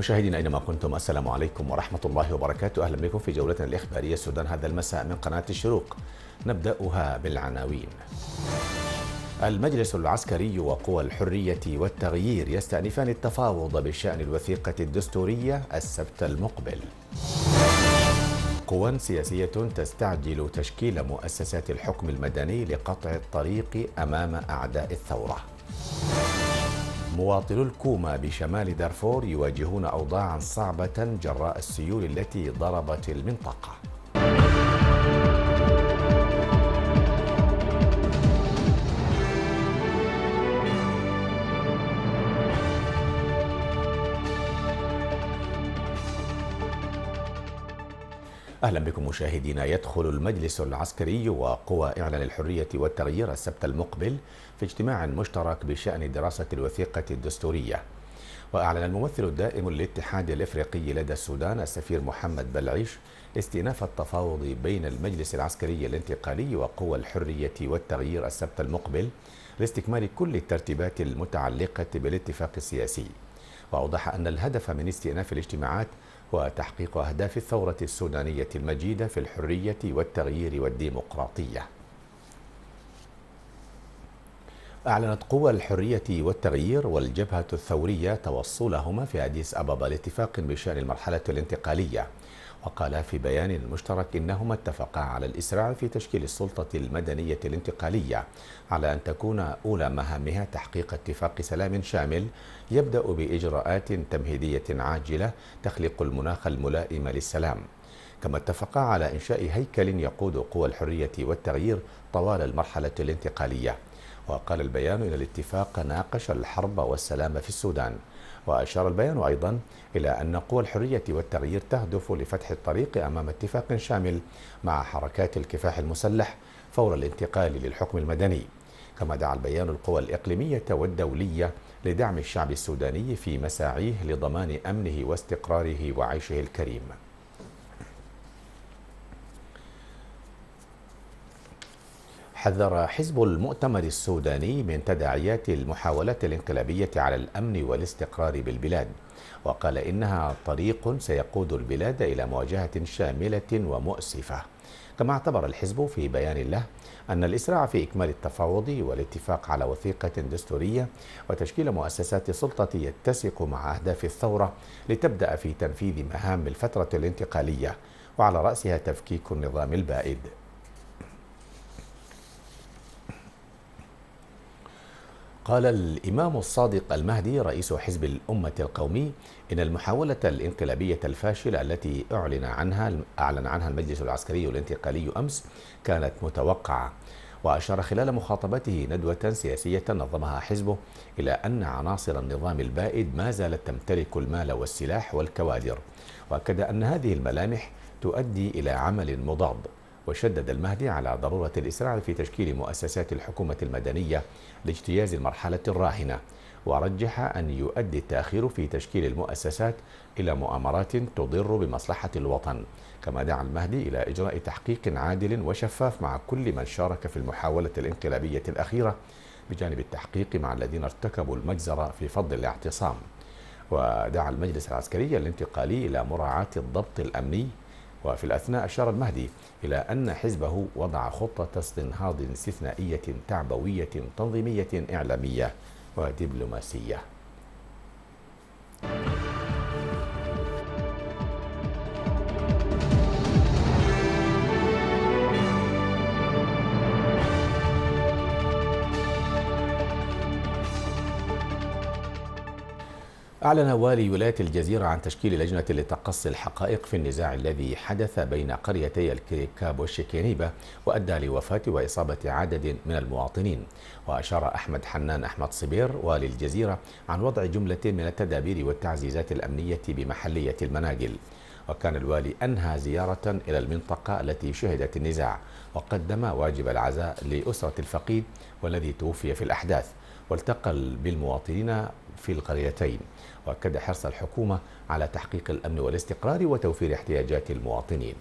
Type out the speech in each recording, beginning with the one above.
مشاهدينا أينما كنتم السلام عليكم ورحمة الله وبركاته أهلا بكم في جولتنا الإخبارية السودان هذا المساء من قناة الشروق نبدأها بالعناوين المجلس العسكري وقوى الحرية والتغيير يستأنفان التفاوض بشأن الوثيقة الدستورية السبت المقبل قوى سياسية تستعجل تشكيل مؤسسات الحكم المدني لقطع الطريق أمام أعداء الثورة مواطنو الكوما بشمال دارفور يواجهون أوضاعا صعبة جراء السيول التي ضربت المنطقة أهلا بكم مشاهدينا يدخل المجلس العسكري وقوى إعلان الحرية والتغيير السبت المقبل في اجتماع مشترك بشأن دراسة الوثيقة الدستورية وأعلن الممثل الدائم للاتحاد الإفريقي لدى السودان السفير محمد بلعيش استئناف التفاوض بين المجلس العسكري الانتقالي وقوى الحرية والتغيير السبت المقبل لاستكمال كل الترتيبات المتعلقة بالاتفاق السياسي وأوضح أن الهدف من استئناف الاجتماعات وتحقيق أهداف الثورة السودانية المجيدة في الحرية والتغيير والديمقراطية أعلنت قوى الحرية والتغيير والجبهة الثورية توصلهما في أديس أبابا لاتفاق بشأن المرحلة الانتقالية وقال في بيان مشترك إنهما اتفقا على الإسراع في تشكيل السلطة المدنية الانتقالية على أن تكون أولى مهامها تحقيق اتفاق سلام شامل يبدأ بإجراءات تمهيدية عاجلة تخلق المناخ الملائم للسلام كما اتفقا على إنشاء هيكل يقود قوى الحرية والتغيير طوال المرحلة الانتقالية وقال البيان إن الاتفاق ناقش الحرب والسلام في السودان وأشار البيان أيضا إلى أن قوى الحرية والتغيير تهدف لفتح الطريق أمام اتفاق شامل مع حركات الكفاح المسلح فور الانتقال للحكم المدني كما دعا البيان القوى الإقليمية والدولية لدعم الشعب السوداني في مساعيه لضمان أمنه واستقراره وعيشه الكريم حذر حزب المؤتمر السوداني من تداعيات المحاولات الانقلابية على الأمن والاستقرار بالبلاد وقال إنها طريق سيقود البلاد إلى مواجهة شاملة ومؤسفة كما اعتبر الحزب في بيان له أن الإسراع في إكمال التفاوض والاتفاق على وثيقة دستورية وتشكيل مؤسسات سلطة يتسق مع أهداف الثورة لتبدأ في تنفيذ مهام الفترة الانتقالية وعلى رأسها تفكيك النظام البائد قال الإمام الصادق المهدي رئيس حزب الأمة القومي إن المحاولة الانقلابية الفاشلة التي أعلن عنها أعلن عنها المجلس العسكري الانتقالي أمس كانت متوقعة وأشار خلال مخاطبته ندوة سياسية نظمها حزبه إلى أن عناصر النظام البائد ما زالت تمتلك المال والسلاح والكوادر وأكد أن هذه الملامح تؤدي إلى عمل مضاد وشدد المهدي على ضرورة الإسراع في تشكيل مؤسسات الحكومة المدنية لاجتياز المرحلة الراهنة ورجح أن يؤدي التأخير في تشكيل المؤسسات إلى مؤامرات تضر بمصلحة الوطن كما دعا المهدي إلى إجراء تحقيق عادل وشفاف مع كل من شارك في المحاولة الانقلابية الأخيرة بجانب التحقيق مع الذين ارتكبوا المجزرة في فض الاعتصام ودعا المجلس العسكري الانتقالي إلى مراعاة الضبط الأمني وفي الأثناء أشار المهدي إلى أن حزبه وضع خطة استنهاض استثنائية تعبوية تنظيمية إعلامية ودبلوماسية. أعلن والي ولاية الجزيرة عن تشكيل لجنة لتقصي الحقائق في النزاع الذي حدث بين قريتي الكريكاب والشكينيبة وأدى لوفاة وإصابة عدد من المواطنين وأشار أحمد حنان أحمد صبير والي الجزيرة عن وضع جملة من التدابير والتعزيزات الأمنية بمحلية المناقل وكان الوالي أنهى زيارة إلى المنطقة التي شهدت النزاع وقدم واجب العزاء لأسرة الفقيد والذي توفي في الأحداث والتقى بالمواطنين في القريتين وأكد حرص الحكومة على تحقيق الأمن والاستقرار وتوفير احتياجات المواطنين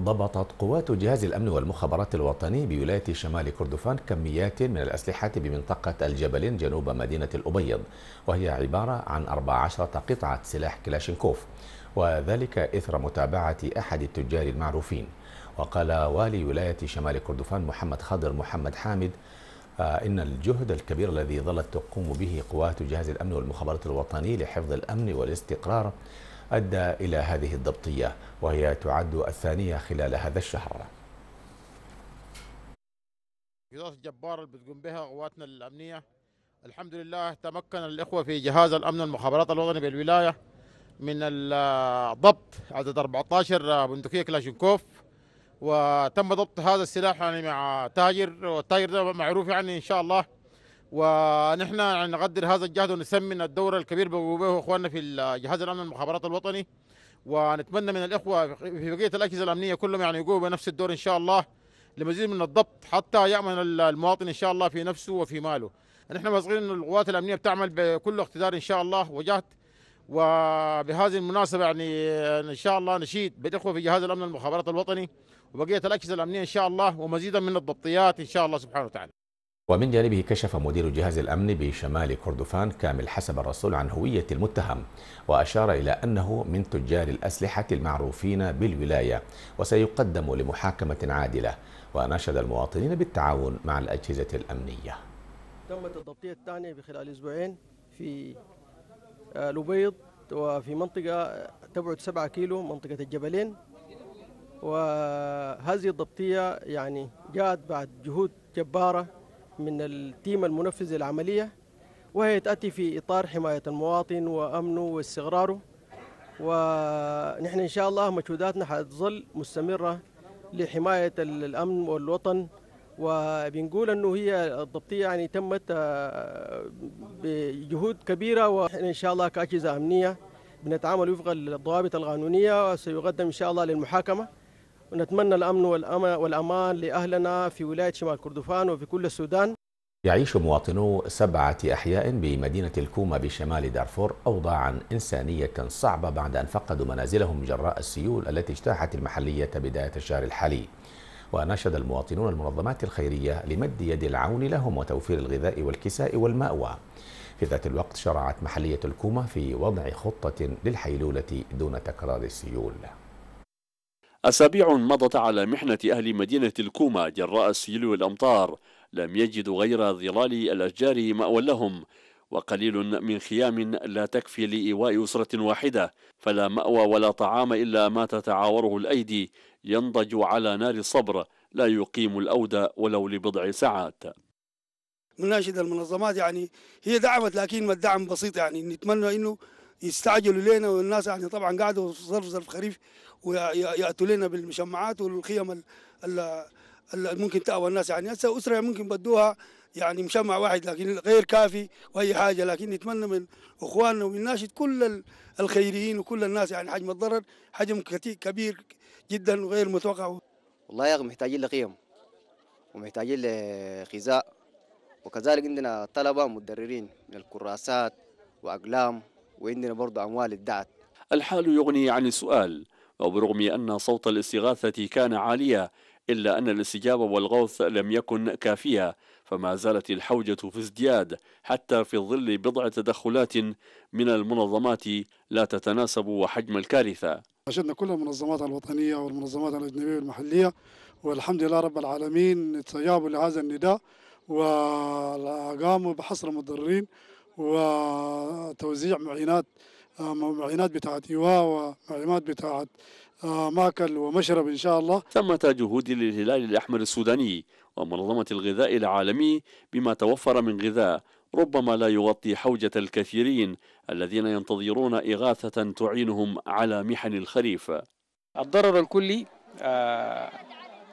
ضبطت قوات جهاز الأمن والمخابرات الوطني بولاية شمال كردفان كميات من الأسلحة بمنطقة الجبلين جنوب مدينة الأبيض وهي عبارة عن 14 قطعة سلاح كلاشينكوف وذلك إثر متابعة أحد التجار المعروفين وقال والي ولاية شمال كردفان محمد خضر محمد حامد آه، إن الجهد الكبير الذي ظلت تقوم به قوات جهاز الأمن والمخابرات الوطني لحفظ الأمن والاستقرار أدى إلى هذه الضبطية وهي تعد الثانية خلال هذا الشهر جهود الجبارة اللي بتقوم بها قواتنا الأمنية الحمد لله تمكن الإخوة في جهاز الأمن والمخابرات الوطني بالولاية من الضبط آه، عدد 14 آه، بندقية كلاشنكوف وتم ضبط هذا السلاح يعني مع تاجر والتاجر ده معروف يعني ان شاء الله ونحن يعني نقدر هذا الجهد ونسمن الدور الكبير بوجوده اخواننا في جهاز الامن المخابرات الوطني ونتمنى من الاخوه في بقيه الاجهزه الامنيه كلهم يعني يقوموا بنفس الدور ان شاء الله لمزيد من الضبط حتى يامن المواطن ان شاء الله في نفسه وفي ماله نحن واثقين ان القوات الامنيه بتعمل بكل اقتدار ان شاء الله وجهد وبهذه المناسبه يعني ان شاء الله نشيد بالاخوه في جهاز الامن المخابرات الوطني وبقية الأجهزة الأمنية إن شاء الله ومزيدا من الضبطيات إن شاء الله سبحانه وتعالى ومن جانبه كشف مدير الجهاز الامن بشمال كردفان كامل حسب الرسول عن هوية المتهم وأشار إلى أنه من تجار الأسلحة المعروفين بالولاية وسيقدم لمحاكمة عادلة وناشد المواطنين بالتعاون مع الأجهزة الأمنية تمت الضبطية الثانية بخلال أسبوعين في آه، لبيض وفي منطقة تبعد 7 كيلو منطقة الجبلين وهذه الضبطية يعني جاءت بعد جهود جبارة من التيم المنفذ للعملية وهي تأتي في إطار حماية المواطن وأمنه واستقراره ونحن إن شاء الله مجهوداتنا حتظل مستمرة لحماية الأمن والوطن وبنقول أنه هي الضبطية يعني تمت آه، بجهود كبيرة ونحن إن شاء الله كأجهزة أمنية بنتعامل وفق الضوابط القانونية وسيقدم إن شاء الله للمحاكمة ونتمنى الأمن والأمان لأهلنا في ولاية شمال كردفان وفي كل السودان يعيش مواطنو سبعة أحياء بمدينة الكومة بشمال دارفور أوضاعا إنسانية صعبة بعد أن فقدوا منازلهم جراء السيول التي اجتاحت المحلية بداية الشهر الحالي وناشد المواطنون المنظمات الخيرية لمد يد العون لهم وتوفير الغذاء والكساء والمأوى في ذات الوقت شرعت محلية الكومة في وضع خطة للحيلولة دون تكرار السيول أسابيع مضت على محنة أهل مدينة الكومة جراء السيل والأمطار لم يجدوا غير ظلال الأشجار مأوى لهم وقليل من خيام لا تكفي لإيواء أسرة واحدة فلا مأوى ولا طعام إلا ما تتعاوره الأيدي ينضج على نار الصبر لا يقيم الأودى ولو لبضع ساعات مناشد المنظمات يعني هي دعمت لكن ما الدعم بسيط يعني نتمنى انه يستعجلوا لنا والناس يعني طبعا قاعدوا ظرف ظرف خريف وياتوا لنا بالمشمعات والخيم اللي ممكن تاوى الناس يعني هسه اسره ممكن بدوها يعني مشمع واحد لكن غير كافي واي حاجه لكن نتمنى من اخواننا ومن ناشد كل الخيريين وكل الناس يعني حجم الضرر حجم كبير جدا وغير متوقع والله يا اخي محتاجين لقيم ومحتاجين لغذاء وكذلك عندنا طلبه متضررين من الكراسات واقلام وعندنا برضه اموال الدعت الحال يغني عن السؤال وبرغم أن صوت الاستغاثة كان عاليا إلا أن الاستجابة والغوث لم يكن كافية فما زالت الحوجة في ازدياد حتى في ظل بضع تدخلات من المنظمات لا تتناسب وحجم الكارثة ناشدنا كل المنظمات الوطنية والمنظمات الأجنبية والمحلية والحمد لله رب العالمين تجابوا لهذا النداء وقاموا بحصر المضررين وتوزيع معينات آه، معينات بتاعت إيواء ومعينات بتاعت آه، ماكل ومشرب إن شاء الله ثمة جهود للهلال الأحمر السوداني ومنظمة الغذاء العالمي بما توفر من غذاء ربما لا يغطي حوجة الكثيرين الذين ينتظرون إغاثة تعينهم على محن الخريف الضرر الكلي آه،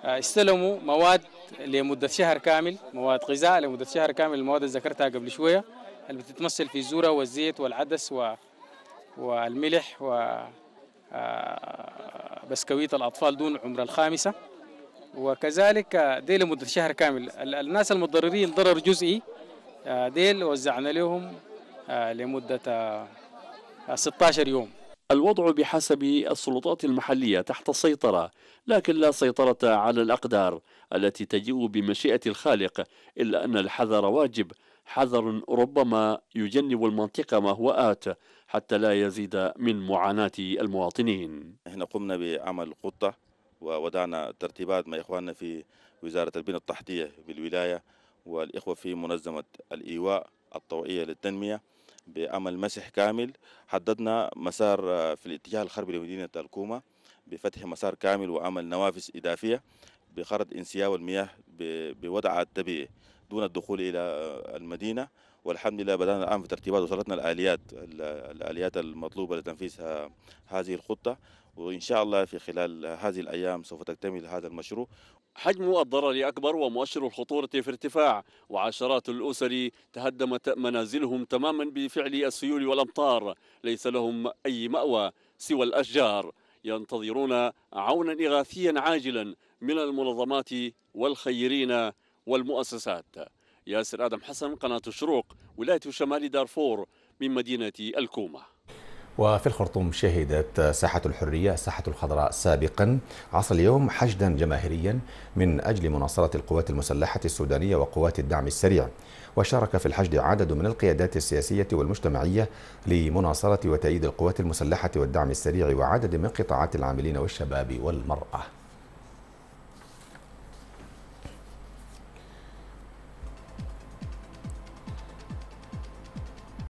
استلموا مواد لمدة شهر كامل مواد غذاء لمدة شهر كامل المواد اللي ذكرتها قبل شوية اللي بتتمثل في الزورة والزيت والعدس و والملح و آه، بسكويت الأطفال دون عمر الخامسة وكذلك دي لمدة شهر كامل الناس المتضررين ضرر جزئي آه، ديل وزعنا لهم آه، لمدة 16 يوم الوضع بحسب السلطات المحلية تحت السيطرة لكن لا سيطرة على الأقدار التي تجيء بمشيئة الخالق إلا أن الحذر واجب حذر ربما يجنب المنطقة ما هو آت حتى لا يزيد من معاناة المواطنين احنا قمنا بعمل خطة ووضعنا ترتيبات مع إخواننا في وزارة البنية التحتية بالولاية والإخوة في منظمة الإيواء الطوعية للتنمية بعمل مسح كامل حددنا مسار آه، في الاتجاه الغربي لمدينة الكومة بفتح مسار كامل وعمل نوافذ إضافية بخرط إنسياب المياه بوضعها الطبيعي دون الدخول إلى آه، المدينة والحمد لله بدأنا الآن في ترتيبات وصلتنا الآليات الآليات المطلوبة لتنفيذ هذه الخطة وإن شاء الله في خلال هذه الأيام سوف تكتمل هذا المشروع حجم الضرر أكبر ومؤشر الخطورة في ارتفاع وعشرات الأسر تهدمت منازلهم تماما بفعل السيول والأمطار ليس لهم أي مأوى سوى الأشجار ينتظرون عونا إغاثيا عاجلا من المنظمات والخيرين والمؤسسات ياسر آدم حسن قناة الشروق ولاية شمال دارفور من مدينة الكومة وفي الخرطوم شهدت ساحة الحرية الساحة الخضراء سابقا عصر اليوم حشدا جماهيريا من أجل مناصرة القوات المسلحة السودانية وقوات الدعم السريع وشارك في الحشد عدد من القيادات السياسية والمجتمعية لمناصرة وتأييد القوات المسلحة والدعم السريع وعدد من قطاعات العاملين والشباب والمرأة